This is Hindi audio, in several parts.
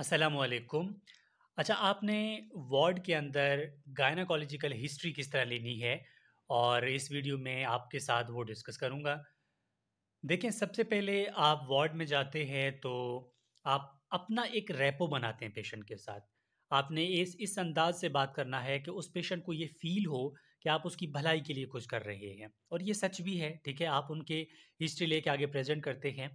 असलम अच्छा आपने वार्ड के अंदर गायनाकोलॉजिकल हिस्ट्री किस तरह लेनी है और इस वीडियो में आपके साथ वो डिस्कस करूँगा देखें सबसे पहले आप वार्ड में जाते हैं तो आप अपना एक रेपो बनाते हैं पेशेंट के साथ आपने इस इस अंदाज से बात करना है कि उस पेशेंट को ये फील हो कि आप उसकी भलाई के लिए कुछ कर रहे हैं और ये सच भी है ठीक है आप उनके हिस्ट्री लेके आगे प्रेजेंट करते हैं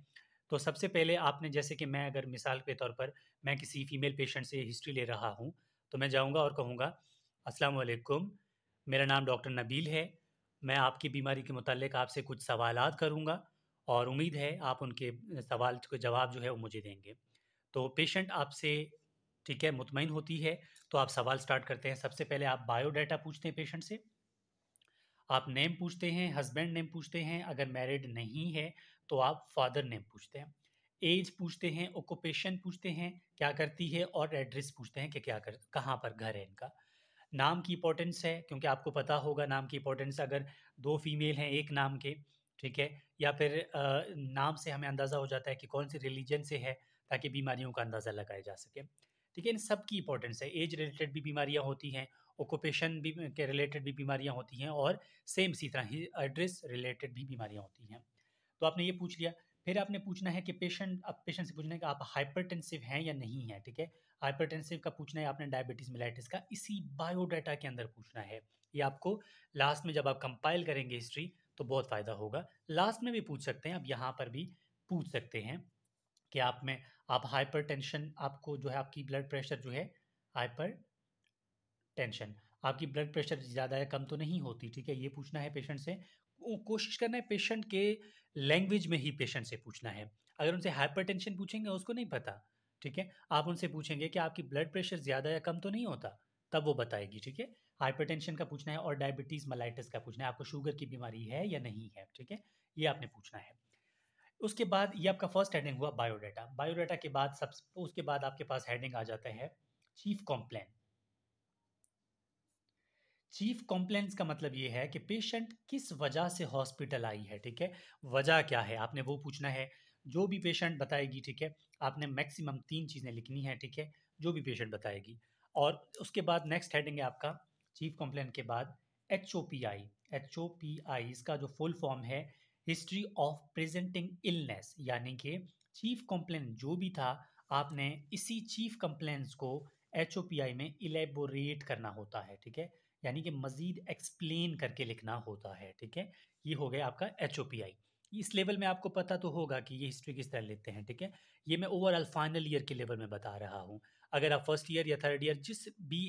तो सबसे पहले आपने जैसे कि मैं अगर मिसाल के तौर पर मैं किसी फीमेल पेशेंट से हिस्ट्री ले रहा हूँ तो मैं जाऊँगा और कहूँगा असलकुम मेरा नाम डॉक्टर नबील है मैं आपकी बीमारी के मुतलक आपसे कुछ सवाल करूँगा और उम्मीद है आप उनके सवाल के जवाब जो है वो मुझे देंगे तो पेशेंट आपसे ठीक है मुतमिन होती है तो आप सवाल स्टार्ट करते हैं सबसे पहले आप बायोडाटा पूछते हैं पेशेंट से आप नेम पूछते हैं हस्बैंड नेम पूछते हैं अगर मैरिड नहीं है तो आप फादर नेम पूछते हैं एज पूछते हैं ऑक्यूपेशन पूछते हैं क्या करती है और एड्रेस पूछते हैं कि क्या कर कहाँ पर घर है इनका नाम की इंपॉर्टेंस है क्योंकि आपको पता होगा नाम की इंपॉर्टेंस अगर दो फीमेल हैं एक नाम के ठीक है या फिर आ, नाम से हमें अंदाज़ा हो जाता है कि कौन से रिलीजन से है ताकि बीमारियों का अंदाज़ा लगाया जा सके ठीक है इन सब की इंपॉर्टेंस है एज रिलेटेड भी बीमारियाँ होती हैं ऑक्यूपेशन भी के रिलेटेड भी बीमारियाँ होती हैं और सेम इसी तरह ही एड्रेस रिलेटेड भी बीमारियाँ होती हैं तो आपने ये पूछ लिया फिर आपने पूछना है कि पेशेंट अब पेशेंट से पूछना है कि आप हाइपरटेंसिव हैं या नहीं है ठीक है हाइपरटेंसिव का पूछना है आपने डायबिटीज़ मिलाइटिस का इसी बायोडाटा के अंदर पूछना है ये आपको लास्ट में जब आप कंपाइल करेंगे हिस्ट्री तो बहुत फ़ायदा होगा लास्ट में भी पूछ सकते हैं आप यहाँ पर भी पूछ सकते हैं कि आप में आप हाइपर आपको जो है आपकी ब्लड प्रेशर जो है हाइपर टेंशन आपकी ब्लड प्रेशर ज़्यादा या कम तो नहीं होती ठीक है ये पूछना है पेशेंट से कोशिश करना है पेशेंट के लैंग्वेज में ही पेशेंट से पूछना है अगर उनसे टेंशन पूछेंगे उसको नहीं पता ठीक है आप उनसे पूछेंगे कि आपकी ब्लड प्रेशर ज़्यादा या कम तो नहीं होता तब वो बताएगी ठीक है हाइपर का पूछना है और डायबिटीज़ मलाइटिस का पूछना है आपको शुगर की बीमारी है या नहीं है ठीक है ये आपने पूछना है उसके बाद ये आपका फर्स्ट हेडिंग हुआ बायोडाटा बायोडाटा के बाद सब उसके बाद आपके पास हेडिंग आ जाता है चीफ कॉम्प्लेन चीफ कॉम्प्लेंट्स का मतलब ये है कि पेशेंट किस वजह से हॉस्पिटल आई है ठीक है वजह क्या है आपने वो पूछना है जो भी पेशेंट बताएगी ठीक है आपने मैक्सिमम तीन चीज़ें लिखनी है ठीक है जो भी पेशेंट बताएगी और उसके बाद नेक्स्ट हेडिंग है आपका चीफ कॉम्प्लेंट के बाद H O P I H O P I इसका जो फुल फॉर्म है हिस्ट्री ऑफ प्रेजेंटिंग इलनेस यानी कि चीफ कॉम्प्लेंट जो भी था आपने इसी चीफ कंप्लेंट्स को एच ओ पी आई में इलेबोरेट करना होता है ठीक है यानी कि मज़ीद एक्सप्लेन करके लिखना होता है ठीक है ये हो गया आपका एच ओ पी आई इस लेवल में आपको पता तो होगा कि ये हिस्ट्री किस तरह लेते हैं ठीक है ये मैं ओवरऑल फाइनल ईयर के लेवल में बता रहा हूँ अगर आप फर्स्ट ईयर या थर्ड ईयर जिस भी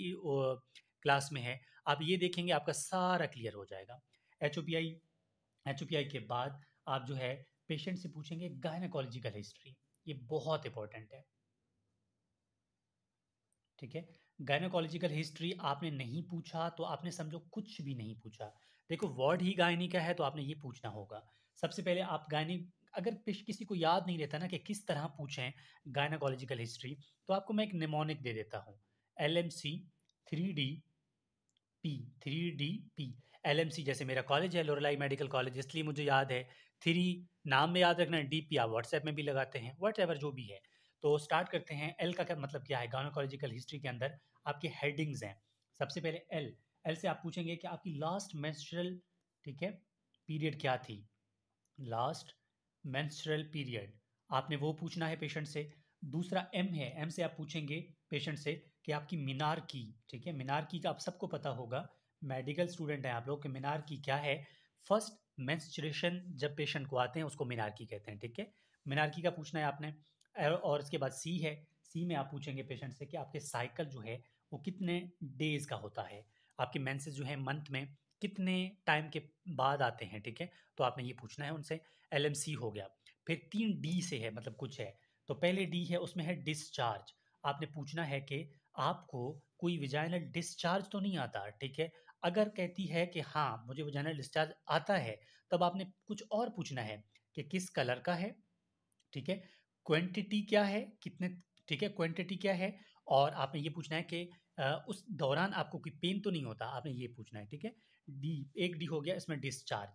क्लास में है आप ये देखेंगे आपका सारा क्लियर हो जाएगा H O P I H O P I के बाद आप जो है पेशेंट से पूछेंगे गायनाकोलॉजिकल हिस्ट्री ये बहुत इंपॉर्टेंट है ठीक है गायनोकोलॉजिकल हिस्ट्री आपने नहीं पूछा तो आपने समझो कुछ भी नहीं पूछा देखो वर्ड ही गायनी का है तो आपने ये पूछना होगा सबसे पहले आप गायनी अगर किसी को याद नहीं रहता ना कि किस तरह पूछें गायनाकोलॉजिकल हिस्ट्री तो आपको मैं एक निमोनिक दे देता हूँ L M C three D P three D P L M C जैसे मेरा कॉलेज है लोरलाई मेडिकल कॉलेज इसलिए मुझे याद है थ्री नाम में याद रखना डी पी आप व्हाट्सएप में भी लगाते हैं वट जो भी है तो स्टार्ट करते हैं एल का क्या मतलब क्या है गायनोकोलॉजिकल हिस्ट्री के अंदर आपके हेडिंग्स हैं सबसे पहले एल एल से आप पूछेंगे कि आपकी लास्ट मेंस्ट्रुअल ठीक है पीरियड क्या थी लास्ट मेंस्ट्रुअल पीरियड आपने वो पूछना है पेशेंट से दूसरा एम है एम से आप पूछेंगे पेशेंट से कि आपकी मीनार की ठीक है मीनार की का आप सबको पता होगा मेडिकल स्टूडेंट हैं आप लोग कि मीनार की क्या है फर्स्ट मेंस्ट्रेशन जब पेशेंट को आते हैं उसको मीनार की कहते हैं ठीक है मीनार की का पूछना है आपने और इसके बाद सी है सी में आप पूछेंगे पेशेंट से कि आपके साइकिल जो है वो कितने डेज का होता है आपके मैंसेज जो है मंथ में कितने टाइम के बाद आते हैं ठीक है तो आपने ये पूछना है उनसे एल हो गया फिर तीन डी से है मतलब कुछ है तो पहले डी है उसमें है डिस्चार्ज आपने पूछना है कि आपको कोई विजाइनल डिस्चार्ज तो नहीं आता ठीक है अगर कहती है कि हाँ मुझे विजाइनल डिस्चार्ज आता है तब आपने कुछ और पूछना है कि किस कलर का है ठीक है क्वांटिटी क्या है कितने ठीक है क्वांटिटी क्या है और आपने ये पूछना है कि उस दौरान आपको कोई पेन तो नहीं होता आपने ये पूछना है ठीक है डी एक डी हो गया इसमें डिस्चार्ज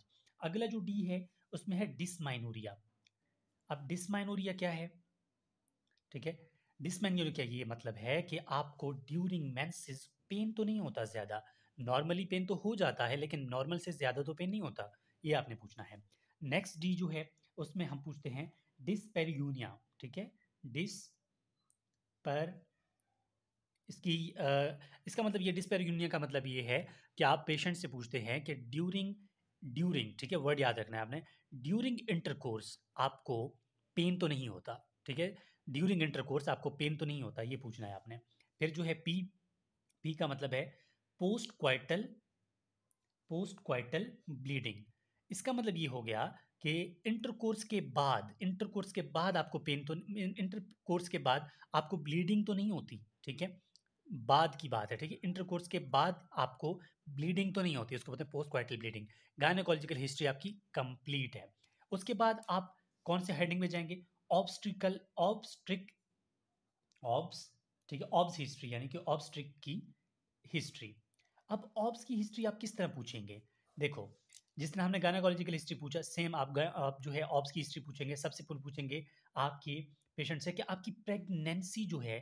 अगला जो डी है उसमें है डिसमाइनोरिया अब डिसमाइनोरिया क्या है ठीक है डिसमेन्यूर ये मतलब है कि आपको ड्यूरिंग मैंसिस पेन तो नहीं होता ज़्यादा नॉर्मली पेन तो हो जाता है लेकिन नॉर्मल से ज़्यादा तो पेन नहीं होता ये आपने पूछना है नेक्स्ट डी जो है उसमें हम पूछते हैं डिसपेरियूनिया ठीक है डिस पर इसकी आ, इसका मतलब ये डिसपेरियूनिया का मतलब ये है कि आप पेशेंट से पूछते हैं कि ड्यूरिंग ड्यूरिंग ठीक है वर्ड याद रखना है आपने ड्यूरिंग इंटरकोर्स आपको पेन तो नहीं होता ठीक है ड्यूरिंग इंटरकोर्स आपको पेन तो नहीं होता ये पूछना है आपने फिर जो है पी पी का मतलब है post coital post coital bleeding इसका मतलब ये हो गया कि इंटरकोर्स के बाद इंटरकोर्स के बाद आपको पेन तो इंटरकोर्स के बाद आपको ब्लीडिंग तो नहीं होती ठीक है बाद की बात है ठीक है इंटरकोर्स के बाद आपको ब्लीडिंग तो नहीं होती उसको बोलते हैं post coital bleeding gynaecological history आपकी कंप्लीट है उसके बाद आप कौन से हेडिंग में जाएंगे ऑब्स्ट्रिकल ऑब्स्ट्रिक ऑब्स ठीक है ऑब्स हिस्ट्री यानी कि ऑब्स्ट्रिक की हिस्ट्री अब ऑब्स की हिस्ट्री आप किस तरह पूछेंगे देखो जिस तरह हमने गायनाकोलॉजिकल हिस्ट्री पूछा सेम आप आप जो है ऑप्स की हिस्ट्री पूछेंगे सबसे पूर्व पूछेंगे आपके पेशेंट से कि आपकी प्रेगनेंसी जो है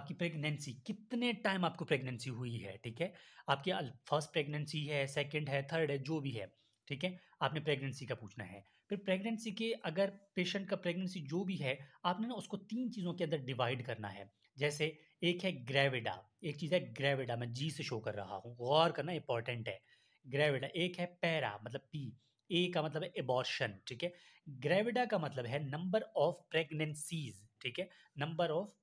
आपकी प्रेगनेंसी कितने टाइम आपको प्रेगनेंसी हुई है ठीक है आपकी फर्स्ट प्रेगनेंसी है सेकेंड है थर्ड है जो भी है ठीक है आपने प्रेगनेंसी का पूछना है फिर प्रेगनेंसी के अगर पेशेंट का प्रेगनेंसी जो भी है आपने ना उसको तीन चीज़ों के अंदर डिवाइड करना है जैसे एक है ग्रेविडा एक चीज़ है ग्रेविडा मैं जी से शो कर रहा हूँ गौर करना इंपॉर्टेंट है ग्रेविडा एक है पैरा मतलब पी मतलब ए का मतलब है एबॉर्शन ठीक है ग्रेविडा का मतलब है नंबर ऑफ प्रेगनेंसीज ठीक है नंबर ऑफ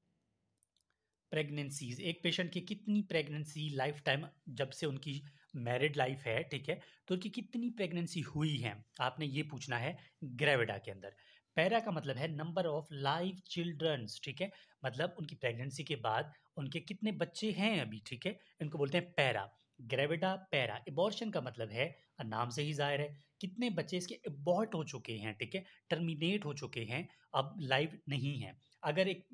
प्रेगनेंसीज एक पेशेंट की कितनी प्रेगनेंसी लाइफ टाइम जब से उनकी मैरिड लाइफ है ठीक है तो उनकी कितनी प्रेगनेंसी हुई है आपने ये पूछना है ग्रेविडा के अंदर पैरा का मतलब है नंबर ऑफ लाइव चिल्ड्रंस ठीक है मतलब उनकी प्रेगनेंसी के बाद उनके कितने बच्चे हैं अभी ठीक है इनको बोलते हैं पैरा ग्रेविटा पैरा एबॉर्शन का मतलब है नाम से ही जाहिर है कितने बच्चे इसके एबॉर्ट हो चुके हैं ठीक है टर्मिनेट हो चुके हैं अब लाइव नहीं है अगर एक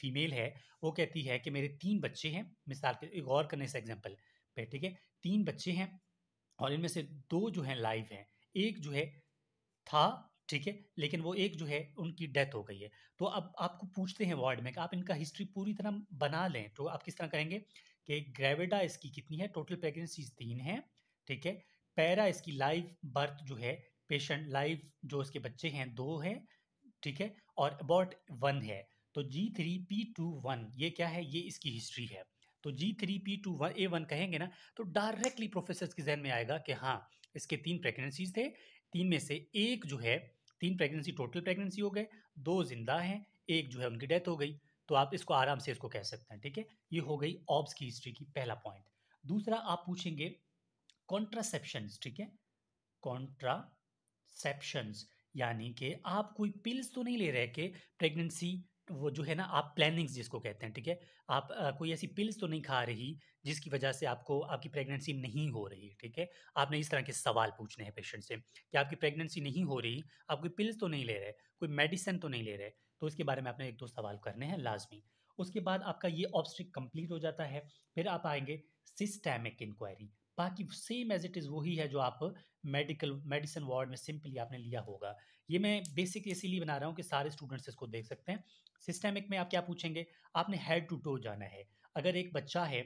फीमेल है वो कहती है कि मेरे तीन बच्चे हैं मिसाल के गौर करने से एग्जाम्पल पे ठीक है तीन बच्चे हैं और इनमें से दो जो हैं लाइव हैं एक जो है था ठीक है लेकिन वो एक जो है उनकी डेथ हो गई है तो अब आपको पूछते हैं वार्ड में कि आप इनका हिस्ट्री पूरी तरह बना लें तो आप किस तरह करेंगे कि ग्रेविडा इसकी कितनी है टोटल प्रेगनेंसीज तीन हैं ठीक है पैरा इसकी लाइव बर्थ जो है पेशेंट लाइव जो इसके बच्चे हैं दो हैं ठीक है और अबाउट वन है तो G three P two one ये क्या है ये इसकी हिस्ट्री है तो G three P two one A one कहेंगे ना तो डायरेक्टली प्रोफेसर के जहन में आएगा कि हाँ इसके तीन प्रेगनेंसीज थे तीन में से एक जो है तीन प्रेगनेंसी टोटल प्रेगनेंसी हो गए दो जिंदा हैं एक जो है उनकी डेथ हो गई तो आप इसको आराम से इसको कह सकते हैं ठीक है ये हो गई ऑब्स की हिस्ट्री की पहला पॉइंट दूसरा आप पूछेंगे कॉन्ट्रासेप्शंस ठीक है कॉन्ट्रासेप्शंस यानी कि आप कोई पिल्स तो नहीं ले रहे कि प्रेगनेंसी वो जो है ना आप प्लानिंग्स जिसको कहते हैं ठीक है आप आ, कोई ऐसी पिल्स तो नहीं खा रही जिसकी वजह से आपको आपकी प्रेगनेंसी नहीं हो रही ठीक है आपने इस तरह के सवाल पूछने हैं पेशेंट से कि आपकी प्रेगनेंसी नहीं हो रही आप कोई पिल्स तो नहीं ले रहे कोई मेडिसिन तो नहीं ले रहे तो इसके बारे में आपने एक दो सवाल करने हैं लाजमी उसके बाद आपका ये ऑब्स्ट्रिक कंप्लीट हो जाता है फिर आप आएंगे सिस्टेमिक इंक्वायरी बाकी सेम एज इट इज़ वही है जो आप मेडिकल मेडिसिन वार्ड में सिंपली आपने लिया होगा ये मैं बेसिक इसीलिए बना रहा हूँ कि सारे स्टूडेंट्स इसको देख सकते हैं सिस्टेमिक में आप क्या पूछेंगे आपने हेड टू टो जाना है अगर एक बच्चा है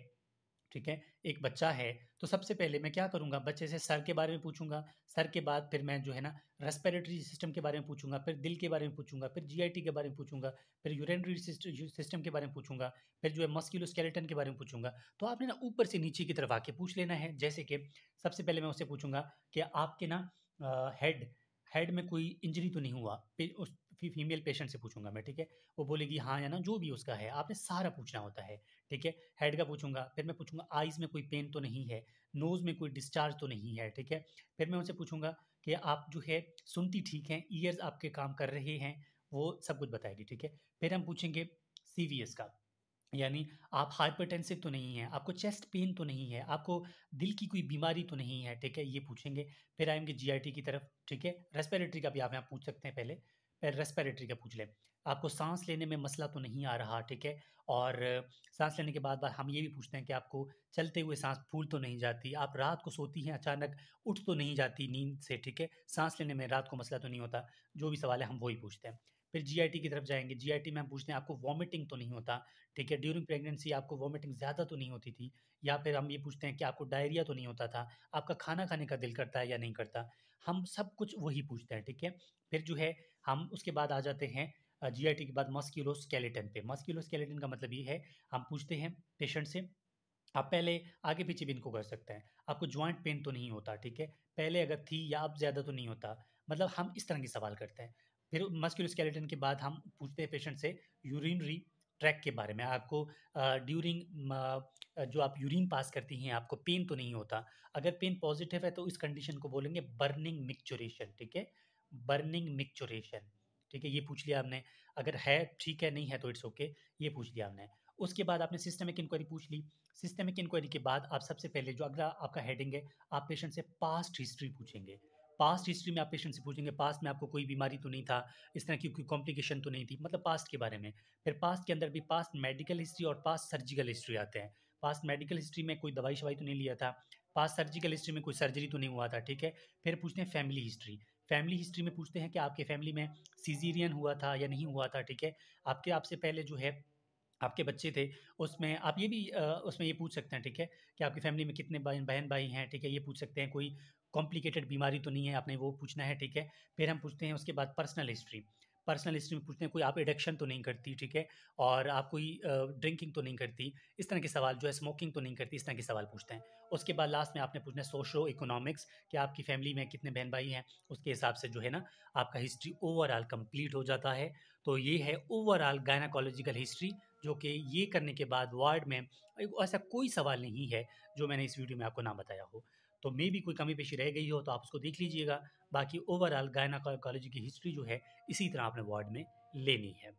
ठीक है एक बच्चा है तो सबसे पहले मैं क्या करूँगा बच्चे से सर के बारे में पूछूंगा सर के बाद फिर मैं जो है ना रेस्पिरेटरी सिस्टम के बारे में पूछूंगा फिर दिल के बारे में पूछूंगा फिर जीआईटी के बारे में पूछूंगा फिर यूरेनरी सिस्टम के बारे में पूछूंगा फिर जो है मस्क्यूलो स्केलेटन के बारे में पूछूंगा तो आपने ना ऊपर से नीचे की तरफ आके पूछ लेना है जैसे कि सबसे पहले मैं उससे पूछूंगा कि आपके ना हेड हेड में कोई इंजरी तो नहीं हुआ उस फीमेल पेशेंट से पूछूंगा मैं ठीक है वो बोलेगी हाँ या ना जो भी उसका है आपने सारा पूछना होता है ठीक है हेड का पूछूंगा फिर मैं पूछूंगा आइज़ में कोई पेन तो नहीं है नोज़ में कोई डिस्चार्ज तो नहीं है ठीक है फिर मैं उनसे पूछूंगा कि आप जो है सुनती ठीक हैं ईयर्स आपके काम कर रहे हैं वो सब कुछ बताएगी ठीक है फिर हम पूछेंगे सी का यानी आप हाइपरटेंसिव तो नहीं है आपको चेस्ट पेन तो नहीं है आपको दिल की कोई बीमारी तो नहीं है ठीक है ये पूछेंगे फिर आएंगे जीआईटी की तरफ ठीक है रेस्पिरेटरी का भी आप यहाँ पूछ सकते हैं पहले रेस्पिरेटरी का पूछ लें आपको सांस लेने में मसला तो नहीं आ रहा ठीक है और सांस लेने के बाद बाद हम ये भी पूछते हैं कि आपको चलते हुए सांस फूल तो नहीं जाती आप रात को सोती हैं अचानक उठ तो नहीं जाती नींद से ठीक है सांस लेने में रात को मसला तो नहीं होता जो भी सवाल है हम वही पूछते हैं फिर जी की तरफ जाएंगे जी टी में हम पूछते हैं आपको वॉमिटिंग तो नहीं होता ठीक है ड्यूरिंग प्रेगनेंसी आपको वॉमिटिंग ज़्यादा तो नहीं होती थी या फिर हम ये पूछते हैं कि आपको डायरिया तो नहीं होता था आपका खाना खाने का दिल करता है या नहीं करता हम सब कुछ वही पूछते हैं ठीक है फिर जो है हम उसके बाद आ जाते हैं टी के बाद मस्क्यूलोस्केलेटन पे मस्क्यूलोस्केलेटन का मतलब ये है हम पूछते हैं पेशेंट से आप पहले आगे पीछे भी इनको कर सकते हैं आपको ज्वाइंट पेन तो नहीं होता ठीक है पहले अगर थी या अब ज़्यादा तो नहीं होता मतलब हम इस तरह के सवाल करते हैं फिर मस्क्यूलोस्केलेटन के बाद हम पूछते हैं पेशेंट से यूरिनरी ट्रैक के बारे में आपको ड्यूरिंग जो आप यूरिन पास करती हैं आपको पेन तो नहीं होता अगर पेन पॉजिटिव है तो इस कंडीशन को बोलेंगे बर्निंग मिक्चुरेशन ठीक है बर्निंग मिक्चुरेशन ठीक है ये पूछ लिया आपने अगर है ठीक है नहीं है तो इट्स ओके ये पूछ लिया आपने उसके बाद आपने सिस्टमिक इंक्वायरी पूछ ली सिस्टमिक इंक्वायरी के बाद आप सबसे पहले जो अगला आपका हेडिंग है आप पेशेंट से पास्ट हिस्ट्री पूछेंगे पास्ट हिस्ट्री में आप पेशेंट से पूछेंगे पास्ट में आपको कोई बीमारी तो नहीं था इस तरह की कोई कॉम्प्लिकेशन तो नहीं थी मतलब पास्ट के बारे में फिर पास्ट के अंदर भी पास्ट मेडिकल हिस्ट्री और पास्ट सर्जिकल हिस्ट्री आते हैं पास्ट मेडिकल हिस्ट्री में कोई दवाई शवाई तो नहीं लिया था पास्ट सर्जिकल हिस्ट्री में कोई सर्जरी तो नहीं हुआ था ठीक है फिर पूछते हैं फैमिली हिस्ट्री फैमिली हिस्ट्री में पूछते हैं कि आपके फैमिली में सीजीरियन हुआ था या नहीं हुआ था ठीक है आपके आपसे पहले जो है आपके बच्चे थे उसमें आप ये भी उसमें ये पूछ सकते हैं ठीक है कि आपकी फैमिली में कितने बहन भाई हैं ठीक है ये पूछ सकते हैं कोई कॉम्प्लिकेटेड बीमारी तो नहीं है आपने वो पूछना है ठीक है फिर हम पूछते हैं उसके बाद पर्सनल हिस्ट्री पर्सनल हिस्ट्री में पूछते हैं कोई आप एडिक्शन तो नहीं करती ठीक है और आप कोई ड्रिंकिंग तो नहीं करती इस तरह के सवाल जो है स्मोकिंग तो नहीं करती इस तरह के सवाल पूछते हैं उसके बाद लास्ट में आपने पूछना है सोशो इकोनॉमिक्स कि आपकी फैमिली में कितने बहन भाई हैं उसके हिसाब से जो है ना आपका हिस्ट्री ओवरऑल कंप्लीट हो जाता है तो ये है ओवरऑल गायनाकोलॉजिकल हिस्ट्री जो कि ये करने के बाद वार्ड में ऐसा कोई सवाल नहीं है जो मैंने इस वीडियो में आपको ना बताया हो तो मे भी कोई कमी पेशी रह गई हो तो आप उसको देख लीजिएगा बाकी ओवरऑल गायनाकोलॉजी की हिस्ट्री जो है इसी तरह आपने वार्ड में लेनी है